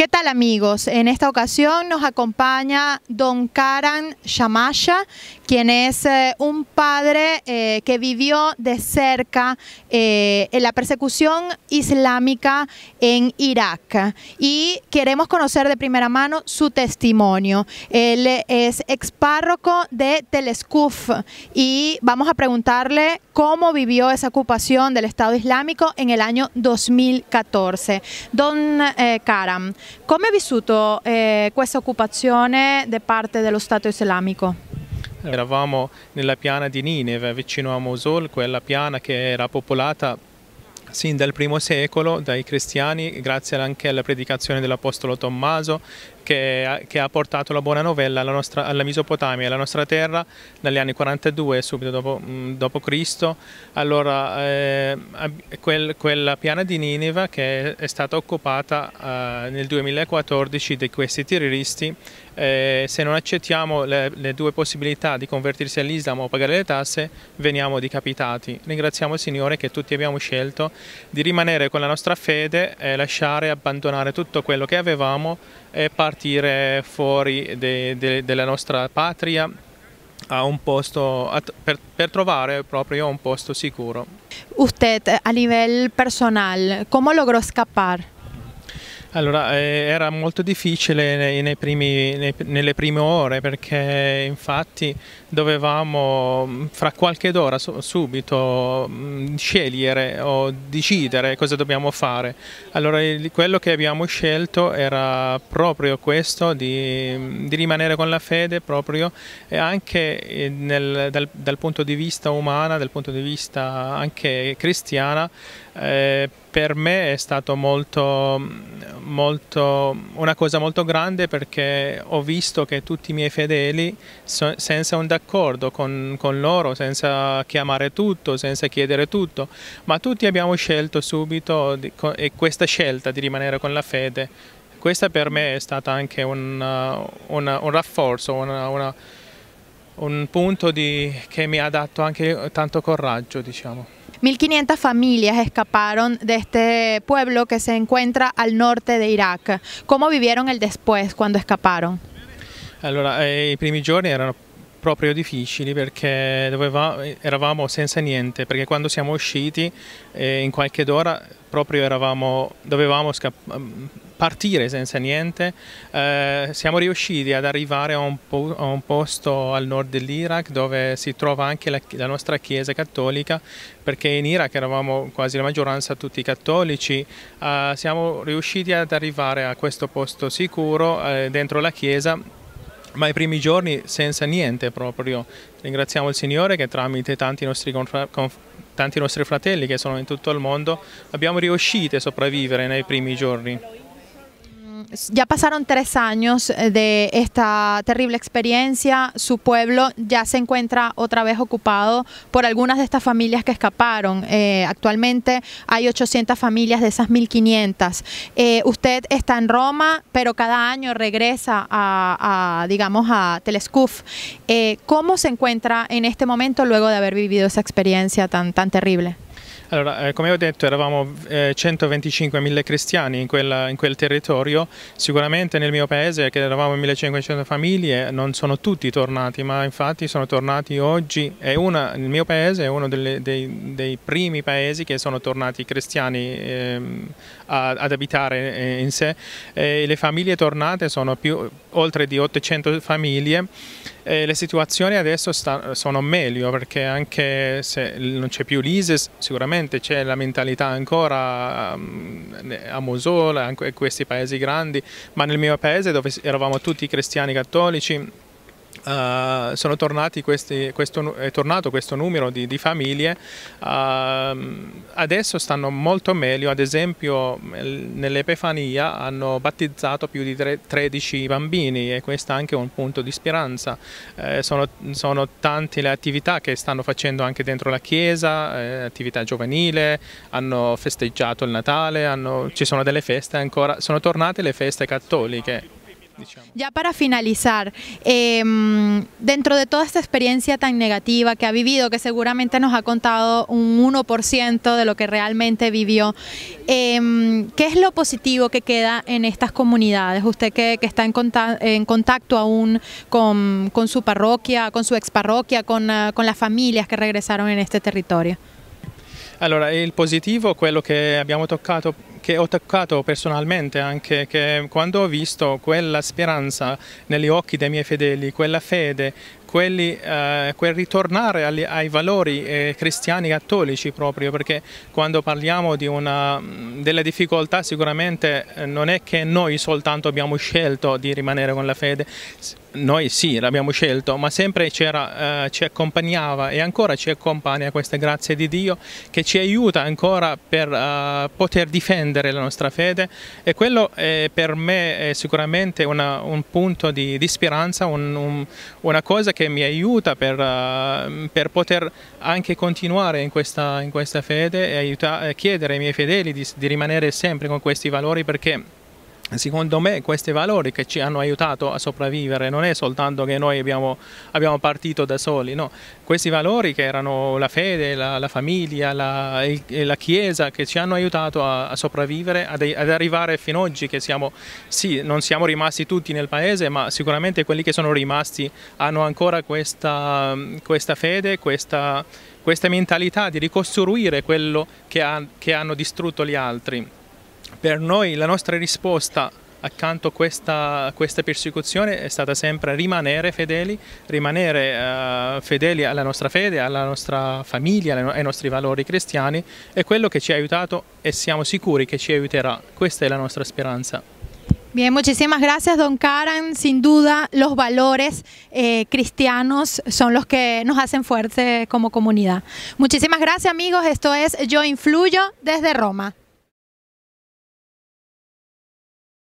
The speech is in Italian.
¿Qué tal amigos? En esta ocasión nos acompaña don Karan Shamasha, quien es eh, un padre eh, que vivió de cerca eh, en la persecución islámica en Irak y queremos conocer de primera mano su testimonio. Él es expárroco de Telescuf y vamos a preguntarle cómo vivió esa ocupación del Estado Islámico en el año 2014. Don Karan. Come è vissuto eh, questa occupazione da parte dello Stato islamico? Eravamo nella piana di Nineve, vicino a Mosul, quella piana che era popolata sin dal primo secolo dai cristiani, grazie anche alla predicazione dell'Apostolo Tommaso che, che, ha portato la buona novella alla, nostra, alla, Mesopotamia, alla nostra terra, dagli anni 42, subito dopo, mm, dopo Cristo. Allora, eh, quel, quella piana di Nineveh che è stata occupata eh, nel 2014 da questi terroristi, eh, se non accettiamo le, le, due possibilità di convertirsi all'Islam o pagare le tasse, veniamo decapitati. Ringraziamo il Signore che tutti abbiamo scelto di rimanere con la nostra fede e lasciare abbandonare tutto quello che avevamo e partire fuori de, de, della nostra patria posto, per, per, trovare proprio un posto sicuro. Usted a livello personale, come logrò scappare? Allora, eh, era molto difficile nei primi, nelle prime ore perché infatti dovevamo fra qualche ora subito scegliere o decidere cosa dobbiamo fare. Allora, quello che abbiamo scelto era proprio questo, di, di rimanere con la fede proprio e anche eh, nel, dal, dal, punto di vista umana, dal punto di vista anche cristiana, eh, per me è stato molto, molto, una cosa molto grande perché ho visto che tutti i miei fedeli, so, senza un d'accordo con, con, loro, senza chiamare tutto, senza chiedere tutto, ma tutti abbiamo scelto subito di, con, questa scelta di rimanere con la fede. Questa per me è stata anche una, uh, una, un rafforzo, una, un punto di, che mi ha dato anche tanto coraggio, diciamo. 1.500 familias escaparon de este pueblo que se encuentra al norte de Irak. ¿Cómo vivieron el después cuando escaparon? Allora, eh, i primi giorni erano proprio difficili perché doveva, eravamo senza niente, perché quando siamo usciti eh, in qualche ora proprio eravamo, dovevamo scappare partire senza niente, eh, siamo riusciti ad arrivare a un, po a un posto al nord dell'Iraq dove si trova anche la, la, nostra chiesa cattolica, perché in Iraq eravamo quasi la maggioranza tutti cattolici, eh, siamo riusciti ad arrivare a questo posto sicuro eh, dentro la chiesa ma i primi giorni senza niente proprio. Ringraziamo il Signore che tramite tanti nostri, tanti nostri fratelli che sono in tutto il mondo abbiamo riuscito a sopravvivere nei primi giorni. Ya pasaron tres años eh, de esta terrible experiencia. Su pueblo ya se encuentra otra vez ocupado por algunas de estas familias que escaparon. Eh, actualmente hay 800 familias de esas 1.500. Eh, usted está en Roma, pero cada año regresa a, digamos, a Telescuf. ¿Cómo se encuentra en este momento luego de haber vivido esa experiencia tan, tan terrible? Allora, eh, come ho detto, eravamo eh, 125.000 cristiani in, quella, in, quel territorio. Sicuramente nel mio paese, che eravamo 1.500 famiglie, non sono tutti tornati, ma infatti sono tornati oggi. Una, il mio paese è uno delle, dei, dei, primi paesi che sono tornati cristiani eh, a, ad abitare eh, in sé. le famiglie tornate sono più, oltre di 800 famiglie. E le situazioni adesso sta, sono meglio perché anche se non c'è più l'ISIS sicuramente c'è la mentalità ancora um, a Mosul anche in questi paesi grandi ma nel mio paese dove eravamo tutti cristiani cattolici Uh, questi, questo, è tornato questo numero di, di famiglie, uh, adesso stanno molto meglio, ad esempio nell'Epifania hanno battizzato più di tre, 13 bambini e questo è anche un punto di speranza, uh, sono, sono, tante le attività che stanno facendo anche dentro la chiesa, eh, attività giovanile, hanno festeggiato il Natale, hanno, ci sono delle feste ancora, sono tornate le feste cattoliche. Ya para finalizar, em, dentro de toda esta experiencia tan negativa que ha vivido, que seguramente nos ha contado un 1% de lo que realmente vivió, em, ¿qué es lo positivo que queda en estas comunidades? Usted que, está en, contacto aún con, su parroquia, con su exparroquia, ah, con, las familias que regresaron en este territorio. Allora, el positivo, quello che abbiamo toccato che ho toccato personalmente anche, che quando ho visto quella speranza negli occhi dei miei fedeli, quella fede, quelli, eh, quel ritornare agli, ai valori eh, cristiani cattolici proprio, perché quando parliamo di una, delle difficoltà sicuramente eh, non è che noi soltanto abbiamo scelto di rimanere con la fede, noi sì l'abbiamo scelto, ma sempre eh, ci accompagnava e ancora ci accompagna questa grazia di Dio che ci aiuta ancora per eh, poter difendere difendere la nostra fede e quello è per me è sicuramente una, un punto di, di speranza, un, un, una cosa che mi aiuta per, uh, per poter anche continuare in questa, in questa fede e aiuta, eh, chiedere ai miei fedeli di, di rimanere sempre con questi valori perché Secondo me questi valori che ci hanno aiutato a sopravvivere non è soltanto che noi abbiamo, abbiamo partito da soli, no. questi valori che erano la fede, la, la famiglia, la, la, Chiesa che ci hanno aiutato a, a sopravvivere, ad, ad, arrivare fino ad oggi che siamo, sì, non siamo rimasti tutti nel paese, ma sicuramente quelli che sono rimasti hanno ancora questa, questa fede, questa, questa, mentalità di ricostruire quello che, ha, che hanno distrutto gli altri per noi la nostra risposta accanto a questa, questa, persecuzione è stata sempre rimanere fedeli, rimanere uh, fedeli alla nostra fede, alla nostra famiglia, alle, ai nostri valori cristiani, è quello che ci ha aiutato e siamo sicuri che ci aiuterà. Questa è la nostra speranza. Bien, muchísimas gracias, don Karan. Sin duda, los valores eh, cristianos son los que nos hacen fuerte como comunidad. Muchísimas gracias, amigos. Esto es Yo Influyo desde Roma.